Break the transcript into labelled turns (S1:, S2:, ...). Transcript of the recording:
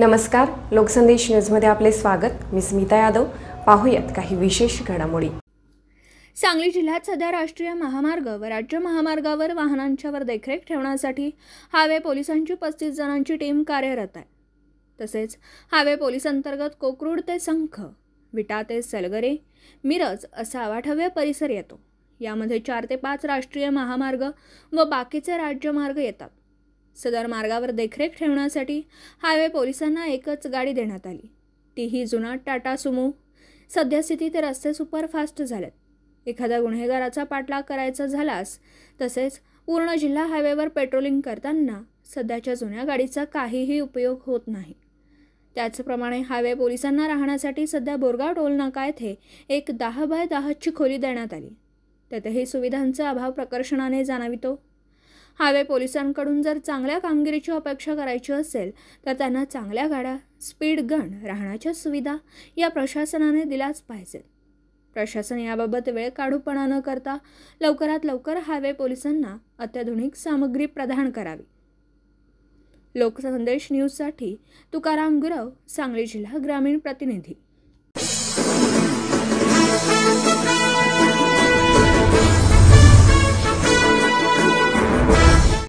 S1: नमस्कार लोकसंदेश न्यूजमध्ये आपले स्वागत मी स्मिता यादव पाहूयात काही विशेष घडामोडी
S2: सांगली जिल्ह्यात सध्या राष्ट्रीय महामार्ग व राज्य महामार्गावर वाहनांच्यावर देखरेख ठेवण्यासाठी हावे पोलिसांची पस्तीस जणांची टीम कार्यरत आहे तसेच हावे पोलिस अंतर्गत कोकरूड ते संख विटा ते सलगरे मिरज असा आवाठव्य परिसर येतो यामध्ये चार ते पाच राष्ट्रीय महामार्ग व बाकीचे राज्यमार्ग येतात सदर मार्गावर देखरेख ठेवण्यासाठी हायवे पोलिसांना एकच गाडी देण्यात आली तीही जुना टाटा सुमो सद्यस्थितीत रस्ते सुपरफास्ट झालेत एखाद्या गुन्हेगाराचा पाठलाग करायचा झालास तसेच पूर्ण जिल्हा हायवेवर पेट्रोलिंग करताना सध्याच्या जुन्या गाडीचा काहीही उपयोग होत नाही त्याचप्रमाणे हायवे पोलिसांना राहण्यासाठी सध्या बोरगाव टोल नाका येथे एक दहा बाय दहाची खोली देण्यात आली त्यातही सुविधांचा अभाव प्रकर्षणाने जाणवितो हायवे पोलिसांकडून जर चांगल्या कामगिरीची अपेक्षा करायची असेल तर त्यांना चांगल्या गाड्या स्पीड गन राहण्याच्या सुविधा या प्रशासनाने दिल्याच पाहिजेत प्रशासन याबाबत वेळ काढूपणा न करता लवकरात लवकर हायवे पोलिसांना अत्याधुनिक सामग्री प्रदान करावी लोकसंदेश न्यूजसाठी तुकाराम गुरव सांगली जिल्हा ग्रामीण प्रतिनिधी